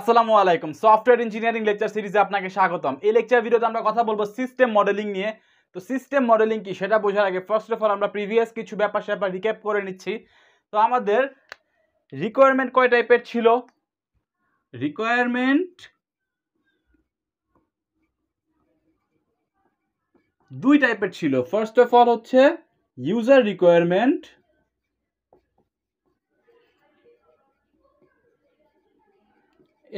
আসসালামু আলাইকুম software engineering lecture সিরিজে আপনাকে স্বাগতম এই লেকচার ভিডিওতে আমরা কথা বলবো সিস্টেম মডেলিং নিয়ে তো সিস্টেম মডেলিং কি সেটা বোঝার আগে ফার্স্ট অফ অল আমরা প্রিভিয়াস কিছু ব্যাপার স্যাপার রিক্যাপ করে নিচ্ছি তো আমাদের রিকোয়ারমেন্ট কয় টাইপের ছিল রিকোয়ারমেন্ট দুই টাইপের ছিল ফার্স্ট অফ অল হচ্ছে ইউজার রিকোয়ারমেন্ট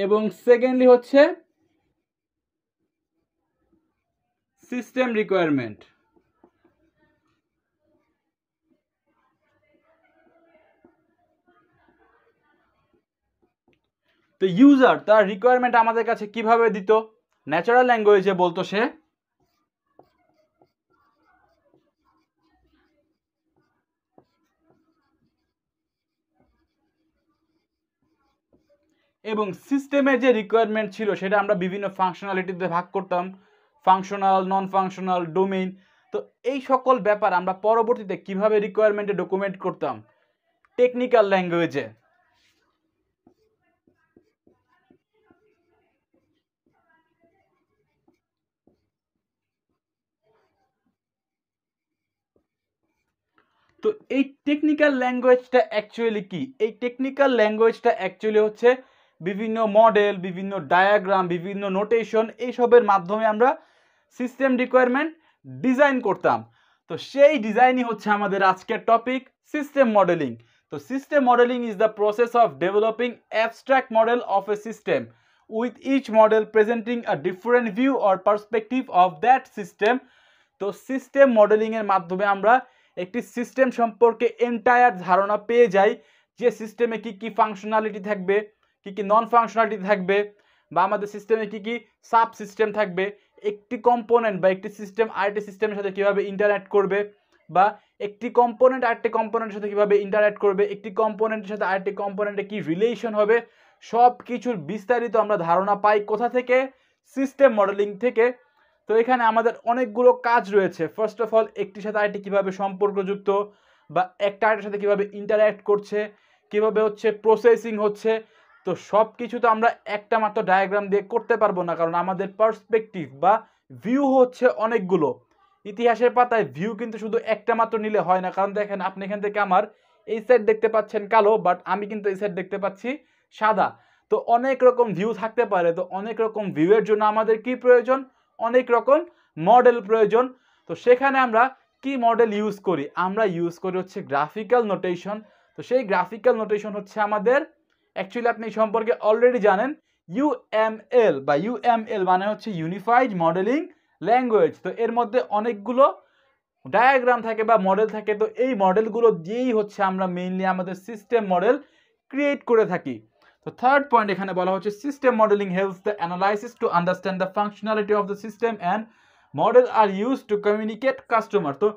এবং সেকেন্ডলি হচ্ছে সিস্টেম রিকোয়ারমেন্ট তো ইউজার তার রিকোয়ারমেন্ট আমাদের কাছে কিভাবে দিত ন্যাচারাল ল্যাঙ্গুয়েজে বলতো সে এবং সিস্টেমের যে রিকোয়ারমেন্ট ছিল সেটা আমরা বিভিন্ন ফাংশনালিটিতে ভাগ করতাম ফাংশনাল নন ফাংশনাল ডোমেইন তো এই সকল ব্যাপার আমরা পরবর্তীতে কিভাবে রিকোয়ারমেন্টে ডকুমেন্ট করতাম টেকনিক্যাল ল্যাঙ্গুয়েজে তো এই টেকনিক্যাল ল্যাঙ্গুয়েজটা অ্যাকচুয়ালি কি এই টেকনিক্যাল ল্যাঙ্গুয়েজটা অ্যাকচুয়ালি হচ্ছে বিভিন্ন মডেল বিভিন্ন ডায়াগ্রাম বিভিন্ন নোটেশন এইসবের মাধ্যমে আমরা সিস্টেম রিকোয়ারমেন্ট ডিজাইন করতাম তো সেই ডিজাইনই হচ্ছে আমাদের আজকের টপিক সিস্টেম মডেলিং তো system modeling is the process of developing abstract model of a system with each model presenting a different view or perspective of that system তো সিস্টেম মডেলিংয়ের মাধ্যমে আমরা একটি সিস্টেম সম্পর্কে এন্টায়ার ধারণা পেয়ে যাই যে সিস্টেমে কি কি ফাংশনালিটি থাকবে কি কি নন ফাংশনালিটি থাকবে বা আমাদের সিস্টেমে কি কি সাব সিস্টেম থাকবে একটি কম্পোনেন্ট বা একটি সিস্টেম আরেকটি সিস্টেমের সাথে কীভাবে ইন্টারঅ্যাক্ট করবে বা একটি কম্পোনেন্ট আরেকটি কম্পোনেন্টের সাথে কীভাবে ইন্টারঅ্যাক্ট করবে একটি কম্পোনেন্টের সাথে আরেকটি কম্পোনেন্টে কী রিলেশন হবে সব কিছুর বিস্তারিত আমরা ধারণা পাই কোথা থেকে সিস্টেম মডেলিং থেকে তো এখানে আমাদের অনেকগুলো কাজ রয়েছে ফার্স্ট অফ অল একটির সাথে আরেকটি কীভাবে সম্পর্কযুক্ত বা একটা আরেকটার সাথে কীভাবে ইন্টারঅ্যাক্ট করছে কীভাবে হচ্ছে প্রসেসিং হচ্ছে তো সব কিছু তো আমরা একটা মাত্র ডায়াগ্রাম দিয়ে করতে পারবো না কারণ আমাদের পার্সপেক্টিভ বা ভিউ হচ্ছে অনেকগুলো ইতিহাসের পাতায় ভিউ কিন্তু শুধু একটা মাত্র নিলে হয় না কারণ দেখেন আপনি এখান থেকে আমার এই সাইড দেখতে পাচ্ছেন কালো বাট আমি কিন্তু এই সাইড দেখতে পাচ্ছি সাদা তো অনেক রকম ভিউ থাকতে পারে তো অনেক রকম ভিউয়ের জন্য আমাদের কি প্রয়োজন অনেক রকম মডেল প্রয়োজন তো সেখানে আমরা কি মডেল ইউজ করি আমরা ইউজ করি হচ্ছে গ্রাফিক্যাল নোটেশন তো সেই গ্রাফিক্যাল নোটেশন হচ্ছে আমাদের অ্যাকচুয়ালি আপনি এই সম্পর্কে অলরেডি জানেন ইউএমএল বা ইউএমএল মানে হচ্ছে ইউনিফাইড মডেলিং ল্যাঙ্গুয়েজ তো এর মধ্যে অনেকগুলো ডায়াগ্রাম থাকে বা মডেল থাকে তো এই মডেলগুলো দিয়েই হচ্ছে আমরা মেইনলি আমাদের সিস্টেম মডেল ক্রিয়েট করে থাকি তো থার্ড পয়েন্ট এখানে বলা হচ্ছে system modeling helps the analysis to understand the functionality of the system and model are use to communicate customer তো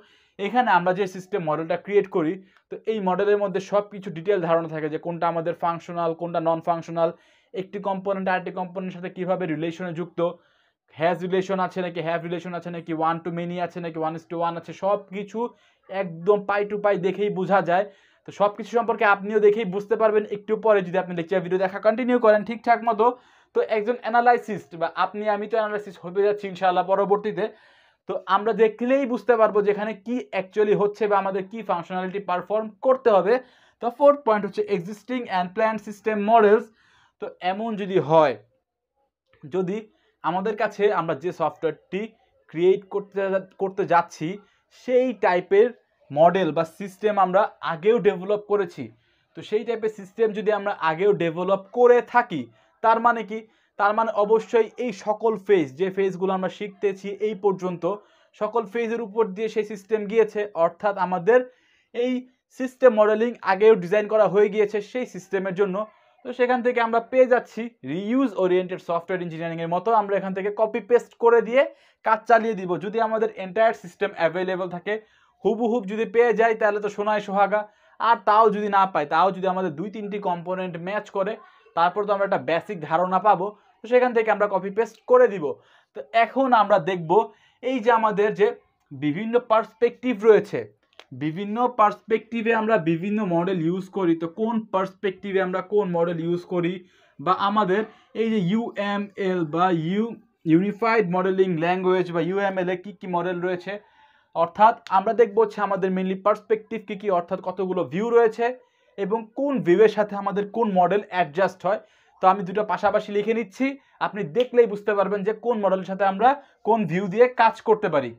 এখানে আমরা যে সিস্টেম মডেলটা ক্রিয়েট করি তো এই মডেলের মধ্যে সব কিছু ডিটেল ধারণা থাকে যে কোনটা আমাদের ফাংশনাল কোনটা নন ফাংশনাল একটি কম্পোনেন্ট আরেকটি কম্পোনেন্টের সাথে কীভাবে রিলেশনে যুক্ত হ্যাজ রিলেশন আছে নাকি হ্যাভ রিলেশন আছে নাকি ওয়ান টু মেনি আছে নাকি ওয়ান ইস টু ওয়ান আছে সব কিছু একদম পাই টু পাই দেখেই বোঝা যায় তো সব কিছু সম্পর্কে আপনিও দেখেই বুঝতে পারবেন একটু পরে যদি আপনি লেকচার ভিডিও দেখা কন্টিনিউ করেন ঠিকঠাক মতো তো একজন অ্যানালাইসিস্ট বা আপনি আমি তো অ্যানালাইসিস হতে যাচ্ছি ইনশাআল্লাহ পরবর্তীতে তো আমরা দেখলেই বুঝতে পারবো যে এখানে কি অ্যাকচুয়ালি হচ্ছে বা আমাদের কি ফাংশনালিটি পারফর্ম করতে হবে তো ফোর্থ পয়েন্ট হচ্ছে existing and plan system models তো এমন যদি হয় যদি আমাদের কাছে আমরা যে সফটওয়্যারটি ক্রিয়েট করতে করতে যাচ্ছি সেই টাইপের মডেল বা সিস্টেম আমরা আগেও ডেভেলপ করেছি তো সেই টাইপের সিস্টেম যদি আমরা আগেও ডেভেলপ করে থাকি তার মানে কি তার মানে অবশ্যই এই সকল ফেজ যে ফেজগুলো আমরা শিখতেছি এই পর্যন্ত সকল ফেজের উপর দিয়ে সেই সিস্টেম গিয়েছে অর্থাৎ আমাদের এই সিস্টেম মডেলিং আগেও ডিজাইন করা হয়ে গিয়েছে সেই সিস্টেমের জন্য তো সেখান থেকে আমরা পেয়ে যাচ্ছি রিউজ ওরিয়েন্টেড সফটওয়্যার ইঞ্জিনিয়ারিংয়ের মতো আমরা এখান থেকে কপি পেস্ট করে দিয়ে কাজ চালিয়ে দিব যদি আমাদের এন্টায়ার সিস্টেম অ্যাভেলেবল থাকে হুবহুব যদি পেয়ে যাই তাহলে তো সোনায় সোহাগা আর তাও যদি না পাই তাও যদি আমাদের দুই তিনটি কম্পোনেন্ট ম্যাচ করে তারপর তো আমরা একটা বেসিক ধারণা পাবো তো সেখান থেকে আমরা কপি পেস্ট করে দিব তো এখন আমরা দেখব এই যে আমাদের যে বিভিন্ন পার্সপেকটিভ রয়েছে বিভিন্ন পার্সপেকটিভে আমরা বিভিন্ন মডেল ইউজ করি তো কোন পার্সপেক্টিভে আমরা কোন মডেল ইউজ করি বা আমাদের এই যে ইউএমএল বা ইউ ইউনিফাইড মডেলিং ল্যাঙ্গুয়েজ বা ইউএমএল এ কী কী মডেল রয়েছে অর্থাৎ আমরা দেখব হচ্ছে আমাদের মেনলি পার্সপেক্টিভ কী কী অর্থাৎ কতগুলো ভিউ রয়েছে এবং কোন ভিউয়ের সাথে আমাদের কোন মডেল অ্যাডজাস্ট হয় তো আমি দুটো পাশাপাশি লিখে নিচ্ছি আপনি দেখলেই বুঝতে পারবেন যে কোন মডেলের সাথে আমরা কোন ভিউ দিয়ে কাজ করতে পারি